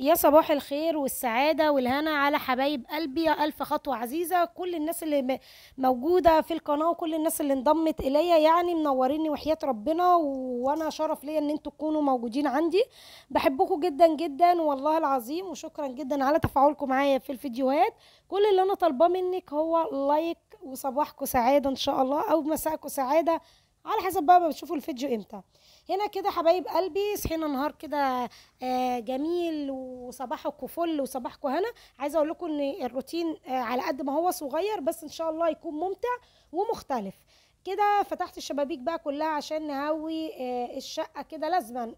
يا صباح الخير والسعادة والهنا على حبايب قلبي ألف خطوة عزيزة كل الناس اللي موجودة في القناة وكل الناس اللي انضمت إليا يعني منوريني وحياة ربنا وأنا شرف ليا إن انتوا تكونوا موجودين عندي بحبكم جدا جدا والله العظيم وشكرا جدا على تفاعلكم معايا في الفيديوهات كل اللي أنا طالباه منك هو لايك وصباحكم سعادة إن شاء الله أو مساءكم سعادة على حسب بقى ما بتشوفوا الفيديو امتى هنا كده حبايب قلبي صحينا نهار كده آه، جميل وصباحكم فل وصباحكم هنا عايزه اقول لكم ان الروتين آه، على قد ما هو صغير بس ان شاء الله يكون ممتع ومختلف كده فتحت الشبابيك بقى كلها عشان نهوي آه، الشقه كده لازما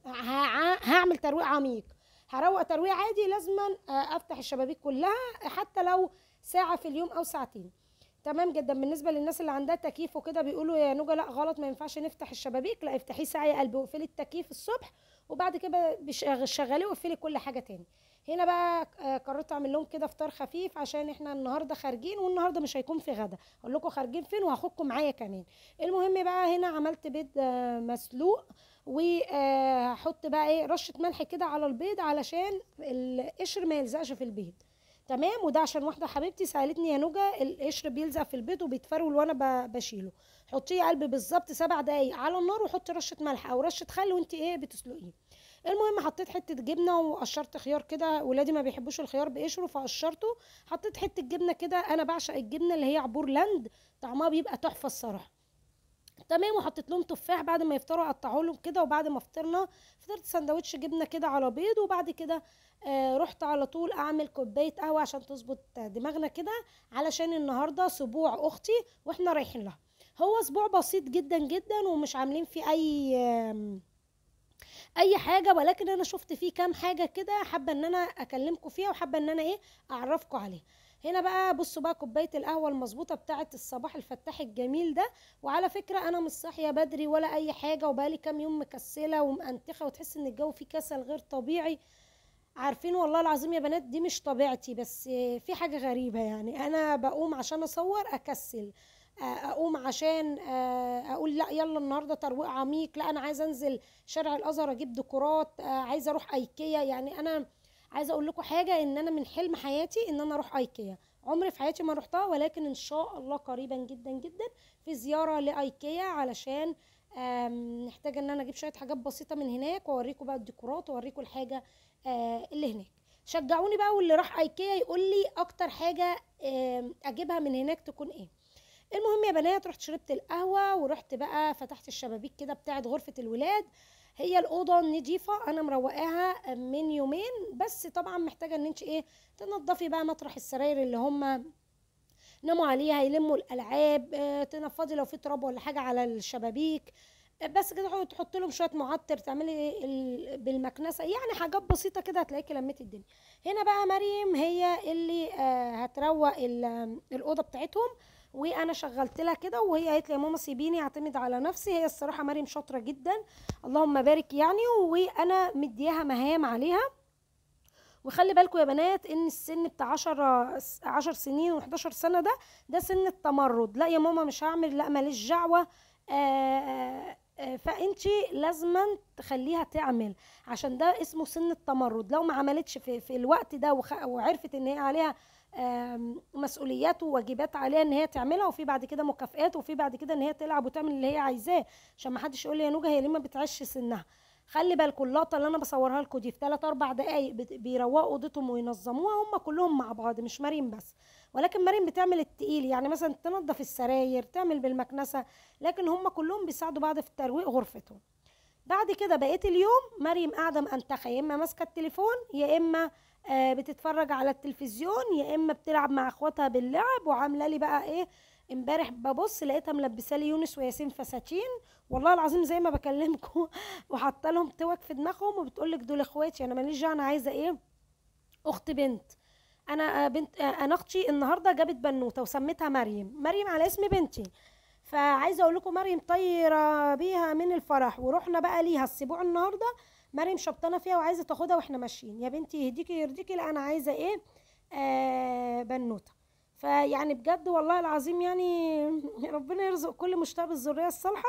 هعمل ترويق عميق هروق ترويق عادي لازما افتح الشبابيك كلها حتى لو ساعه في اليوم او ساعتين تمام جدا بالنسبه للناس اللي عندها تكييف وكده بيقولوا يا نوجا لا غلط ما ينفعش نفتح الشبابيك لا افتحيه ساعه يا قلبي واقفلي التكييف الصبح وبعد كده شغليه واقفلي كل حاجه تاني هنا بقى آه، قررت اعمل لهم كده فطار خفيف عشان احنا النهارده خارجين والنهارده مش هيكون في غدا اقول لكم خارجين فين وهاخدكم معايا كمان المهم بقى هنا عملت بيض آه، مسلوق وهحط آه، بقى ايه رشه ملح كده على البيض علشان القشر ما يلزقش في البيض تمام وده عشان واحده حبيبتي سالتني يا نوجا القشر بيلزق في البيض وبيتفرول وانا بشيله حطيه يا قلبي بالظبط سبع دقايق على النار وحطي رشه ملح او رشه خل وانت ايه بتسلقيه المهم حطيت حته جبنه وقشرت خيار كده ولادي ما بيحبوش الخيار بقشره فقشرته حطيت حته جبنه كده انا بعشق الجبنه اللي هي عبور لاند طعمها بيبقى تحفه الصراحه تمام وحطيت لهم تفاح بعد ما يفطروا قطعوا لهم كده وبعد ما فطرنا فطرت سندوتش جبنه كده على بيض وبعد كده آه رحت على طول اعمل كوبايه قهوه عشان تظبط دماغنا كده علشان النهارده سبوع اختي واحنا رايحين لها هو اسبوع بسيط جدا جدا ومش عاملين فيه اي اي حاجه ولكن انا شفت فيه كام حاجه كده حابه ان انا اكلمكم فيها وحابه ان انا ايه اعرفكم عليها هنا بقى بصوا بقى كوبايه القهوه المظبوطه بتاعه الصباح الفتاح الجميل ده وعلى فكره انا مش صاحيه بدري ولا اي حاجه وبقالي كام يوم مكسله ومأنتخه وتحس ان الجو فيه كسل غير طبيعي عارفين والله العظيم يا بنات دي مش طبيعتي بس في حاجه غريبه يعني انا بقوم عشان اصور اكسل اقوم عشان اقول لا يلا النهارده ترويق عميق لا انا عايزه انزل شارع الازهر اجيب ديكورات عايزه اروح ايكيا يعني انا عايزه اقول لكم حاجه ان انا من حلم حياتي ان انا اروح ايكيا عمري في حياتي ما رحتها ولكن ان شاء الله قريبا جدا جدا في زياره لايكيا علشان محتاجه ان انا اجيب شويه حاجات بسيطه من هناك واوريكم بقى الديكورات واوريكم الحاجه آه، اللي هناك شجعوني بقى واللي راح ايكيا يقول لي اكتر حاجه اجيبها من هناك تكون ايه المهم يا بنات رحت شربت القهوه ورحت بقى فتحت الشبابيك كده بتاعت غرفه الولاد هي الاوضه النظيفه انا مروقاها من يومين بس طبعا محتاجه ان انت ايه تنضفي بقى مطرح السراير اللي هم ناموا عليها يلموا الالعاب آه، تنفضي لو في تراب ولا حاجه على الشبابيك بس كده تحط لهم شويه معطر تعملي بالمكنسه يعني حاجات بسيطه كده هتلاقيكي لميتي الدنيا هنا بقى مريم هي اللي آه، هتروق الاوضه بتاعتهم وانا شغلت لها كده وهي قالت لي يا ماما سيبيني اعتمد على نفسي هي الصراحه مريم شاطره جدا اللهم بارك يعني وانا مدياها مهام عليها وخلي بالكم يا بنات ان السن بتاع 10 10 سنين و11 سنه ده ده سن التمرد لا يا ماما مش هعمل لا ماليش دعوه آه، آه، آه، فانت لازما تخليها تعمل عشان ده اسمه سن التمرد لو ما عملتش في, في الوقت ده وعرفت ان هي عليها مسؤوليات وواجبات عليها ان هي تعملها وفي بعد كده مكافئات وفي بعد كده ان هي تلعب وتعمل اللي هي عايزاه عشان ما حدش يقول لي يا نوجه هي ليه ما بتعش سنها خلي بالكم اللقطه اللي انا بصورها لكم دي في 3 4 دقائق بيروقوا اوضتهم وينظموها هم كلهم مع بعض مش مريم بس ولكن مريم بتعمل التقيل يعني مثلا تنظف السراير تعمل بالمكنسه لكن هم كلهم بيساعدوا بعض في ترويق غرفتهم بعد كده بقيت اليوم مريم قاعده مأنتخه يا اما ماسكه التليفون يا اما آه بتتفرج على التلفزيون يا اما بتلعب مع اخواتها باللعب وعامله لي بقى ايه امبارح ببص لقيتها ملبسه لي يونس وياسين فساتين والله العظيم زي ما بكلمكم وحاطه لهم توك في دماغهم وبتقول لك دول اخواتي انا ماليش دعوه انا عايزه ايه اخت بنت انا آه، بنت آه، انا اختي النهارده جابت بنوته وسميتها مريم مريم على اسم بنتي فعايزه اقول لكم مريم طايره بيها من الفرح ورحنا بقى ليها السبوع النهارده مريم شبطانه فيها وعايزه تاخدها واحنا ماشيين يا بنتي يهديكي يرضيكي لا انا عايزه ايه آه بنوته فيعني بجد والله العظيم يعني ربنا يرزق كل مشتاق بالذريه الصالحه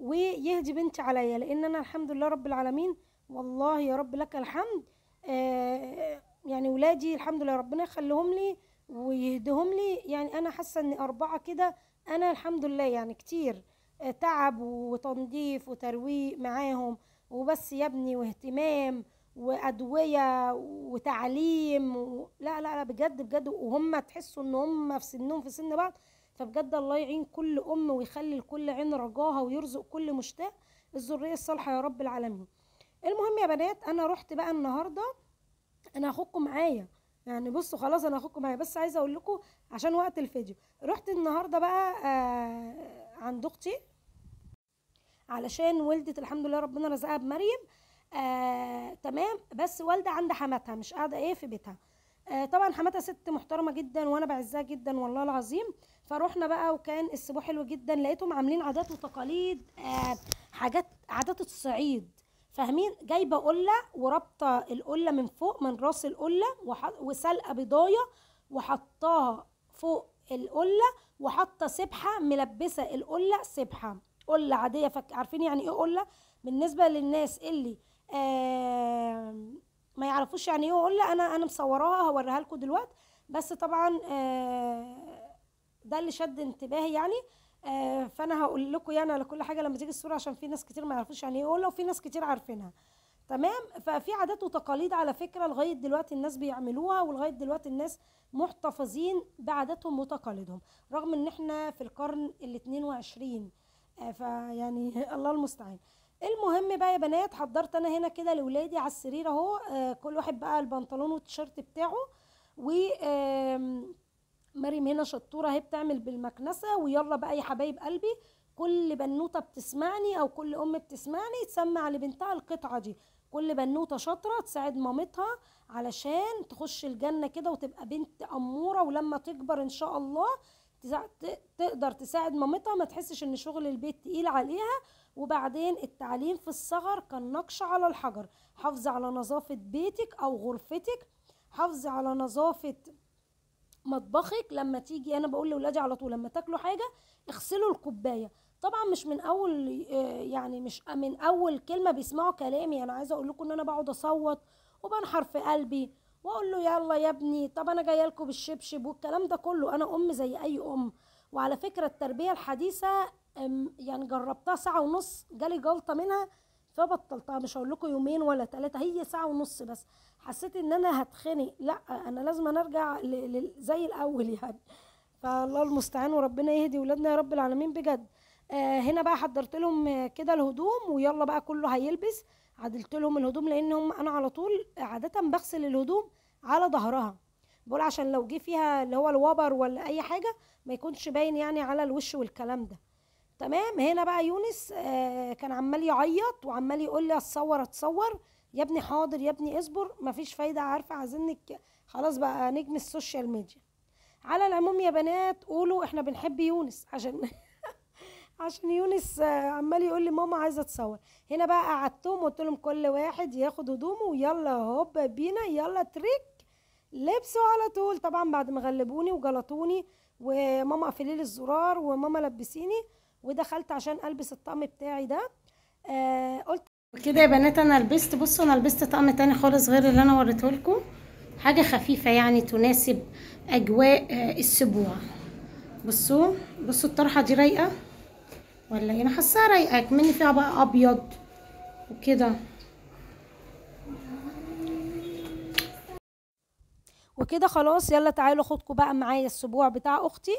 ويهدي بنتي عليا لان انا الحمد لله رب العالمين والله يا رب لك الحمد آه يعني ولادي الحمد لله ربنا يخليهم لي ويهدهم لي يعني انا حاسه ان اربعه كده انا الحمد لله يعني كتير آه، تعب وتنظيف وترويق معاهم وبس يا ابني واهتمام وادويه وتعليم و... لا لا لا بجد بجد وهم تحسوا ان هم في سنهم في سن بعض فبجد الله يعين كل ام ويخلي لكل عين رجاها ويرزق كل مشتاق الذريه الصالحه يا رب العالمين المهم يا بنات انا رحت بقى النهارده انا هاخدكم معايا يعني بصوا خلاص انا هاخدكم معايا بس عايزه اقول لكم عشان وقت الفيديو رحت النهارده بقى آه عند اختي علشان ولدت الحمد لله ربنا رزقها بمريم آه تمام بس والده عند حماتها مش قاعده ايه في بيتها آه طبعا حماتها ست محترمه جدا وانا بعزها جدا والله العظيم فروحنا بقى وكان السبوع حلو جدا لقيتهم عاملين عادات وتقاليد آه حاجات عادات الصعيد فاهمين جايبه قله ورابطه القله من فوق من راس القله وسالقه بضايه وحطاها فوق القله وحاطه سبحه ملبسه القله سبحه قله عاديه فك... عارفين يعني ايه قله بالنسبه للناس اللي آه ما يعرفوش يعني ايه قله انا انا مصوراها هوريها لكم دلوقتي بس طبعا آه ده اللي شد انتباهي يعني آه فانا هقول لكم يعني على كل حاجه لما تيجي الصوره عشان في ناس كتير ما يعرفوش يعني ايه ولو في ناس كتير عارفينها تمام ففي عادات وتقاليد على فكره لغايه دلوقتي الناس بيعملوها ولغايه دلوقتي الناس محتفظين بعاداتهم وتقاليدهم رغم ان احنا في القرن ال 22 آه فيعني الله المستعان المهم بقى يا بنات حضرت انا هنا كده لاولادي على السرير اهو آه كل واحد بقى البنطلون والتيشيرت بتاعه و آه مريم هنا شطوره اهي بتعمل بالمكنسه ويلا بقى يا حبايب قلبي كل بنوته بتسمعني او كل ام بتسمعني تسمع لبنتها القطعه دي كل بنوته شاطره تساعد مامتها علشان تخش الجنه كده وتبقى بنت اموره ولما تكبر ان شاء الله تقدر تساعد مامتها ما تحسش ان شغل البيت تقيل عليها وبعدين التعليم في الصغر نقش على الحجر حافظي على نظافه بيتك او غرفتك حافظي على نظافه مطبخك لما تيجي انا بقول لاولادي على طول لما تاكلوا حاجه اغسلوا الكوبايه طبعا مش من اول آه، يعني مش من اول كلمه بيسمعوا كلامي انا عايزه اقول لكم ان انا بقعد اصوت وبنحر في قلبي واقول له يلا يا ابني طب انا جايه لكم بالشبشب والكلام ده كله انا ام زي اي ام وعلى فكره التربيه الحديثه يعني جربتها ساعه ونص جالي جلطه منها فبطلتها مش هقول لكم يومين ولا ثلاثه هي ساعه ونص بس حسيت ان انا هتخنق لا انا لازم ارجع زي الاول يعني فالله المستعان وربنا يهدي ولادنا يا رب العالمين بجد آه، هنا بقى حضرت لهم كده الهدوم ويلا بقى كله هيلبس عدلت لهم الهدوم لان هم انا على طول عاده بغسل الهدوم على ظهرها بقول عشان لو جه فيها اللي هو الوبر ولا اي حاجه ما يكونش باين يعني على الوش والكلام ده تمام هنا بقى يونس آه، كان عمال يعيط وعمال يقول لي اتصور اتصور يا ابني حاضر يا ابني اصبر مفيش فايده عارفه عايزينك خلاص بقى نجم السوشيال ميديا على العموم يا بنات قولوا احنا بنحب يونس عشان عشان يونس عمال يقول لي ماما عايزه اتصور هنا بقى قعدتهم وقلت لهم كل واحد ياخد هدومه ويلا هوب بينا يلا تريك لبسه على طول طبعا بعد ما غلبوني وجلطوني وماما قفلي لي الزرار وماما لبسيني ودخلت عشان البس الطقم بتاعي ده آه قلت كده يا بنات انا لبست بصوا انا لبست طقم تاني خالص غير اللي انا وريته لكم حاجه خفيفه يعني تناسب اجواء آه، السبوع بصوا بصوا الطرحه دي رايقه ولا إيه؟ انا حاساها رايقه كمان فيها بقى ابيض وكده وكده خلاص يلا تعالوا خدكم بقى معايا السبوع بتاع اختي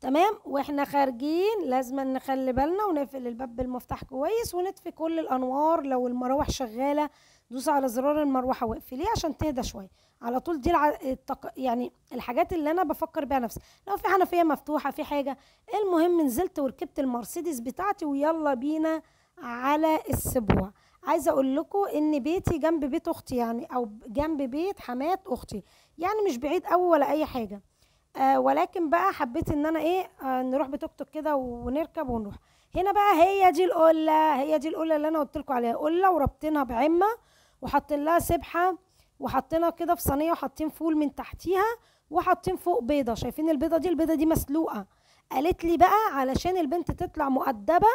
تمام واحنا خارجين لازم نخلي بالنا ونقفل الباب بالمفتاح كويس ونطفي كل الانوار لو المراوح شغاله دوس على زرار المروحه واقفليه عشان تهدى شويه على طول دي الع... التق... يعني الحاجات اللي انا بفكر بيها نفسي لو في حنفيه مفتوحه في حاجه المهم نزلت وركبت المرسيدس بتاعتي ويلا بينا على السبوع عايزه اقول لكم ان بيتي جنب بيت اختي يعني او جنب بيت حماه اختي يعني مش بعيد قوي ولا اي حاجه آه ولكن بقى حبيت ان انا ايه آه نروح بتوك توك كده ونركب ونروح هنا بقى هي دي القله هي دي القله اللي انا قلت لكم عليها قله وربطينها بعمه وحاطين لها سبحه وحاطينها كده في صينيه وحاطين فول من تحتيها وحاطين فوق بيضه شايفين البيضه دي البيضه دي مسلوقه قالت لي بقى علشان البنت تطلع مؤدبه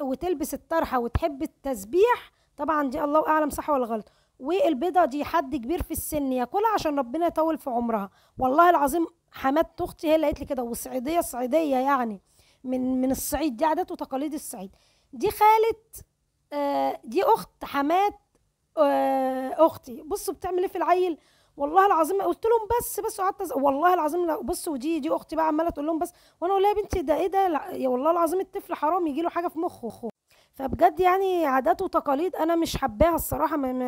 وتلبس الطرحه وتحب التسبيح طبعا دي الله اعلم صح ولا غلط والبيضه دي حد كبير في السن ياكلها عشان ربنا يطول في عمرها والله العظيم حمات اختي هي اللي قالت لي كده والصعيديه الصعيديه يعني من من الصعيد دي عادات وتقاليد الصعيد دي خاله آه، دي اخت حمات آه، اختي بصوا بتعمل ايه في العيل والله العظيم قلت لهم بس بس قعدت والله العظيم لا بصوا ودي دي اختي بقى عماله تقول لهم بس وانا اقول لها يا بنتي ده ايه ده يا والله العظيم الطفل حرام يجي له حاجه في مخه فبجد يعني عادات وتقاليد انا مش حباها الصراحه من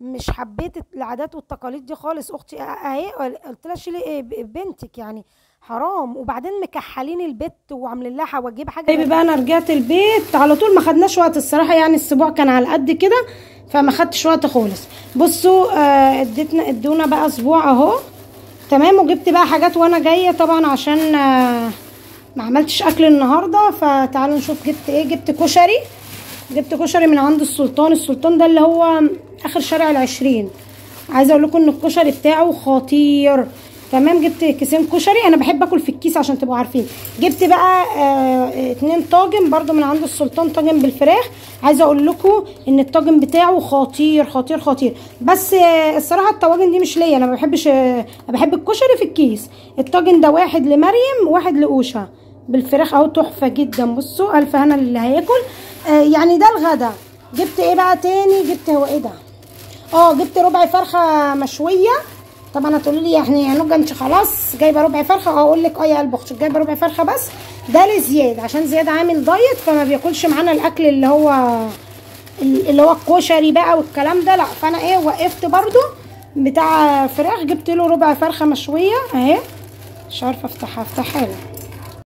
مش حبيت العادات والتقاليد دي خالص اختي اهي قلت لها شيلي إيه، بنتك يعني حرام وبعدين مكحلين البيت وعاملين لها حواجب حاجه طيب بقى انا رجعت البيت على طول ما خدناش وقت الصراحه يعني السبوع كان على قد كده فما خدتش وقت خالص بصوا آه اديتنا ادونا بقى اسبوع اهو تمام وجبت بقى حاجات وانا جايه طبعا عشان آه ما عملتش اكل النهارده فتعالوا نشوف جبت ايه جبت كشري جبت كشري من عند السلطان السلطان ده اللي هو اخر شارع العشرين عايزه اقول لكم ان الكشري بتاعه خطير تمام جبت كيسين كشري انا بحب اكل في الكيس عشان تبقوا عارفين جبت بقى آه، اتنين طاجن برده من عند السلطان طاجن بالفراخ عايزه اقول لكم ان الطاجن بتاعه خطير خطير خطير بس آه، الصراحه الطواجن دي مش ليا انا ما بحبش آه، بحب الكشري في الكيس الطاجن ده واحد لمريم واحد لاوشا بالفراخ اهو تحفه جدا بصوا الف هنا اللي هياكل آه يعني ده الغدا جبت ايه بقى تاني جبت هو ايه ده اه جبت ربع فرخه مشويه طبعا هتقولي لي احنا يا يعني نوجه انت خلاص جايبه ربع فرخه آه، اقول لك اه يا قلب جايبه ربع فرخه بس ده لزياد عشان زياد عامل دايت فما بياكلش معانا الاكل اللي هو اللي هو الكشري بقى والكلام ده لا فانا ايه وقفت برده بتاع فراخ جبت له ربع فرخه مشويه اهي مش عارفه افتحها افتحها له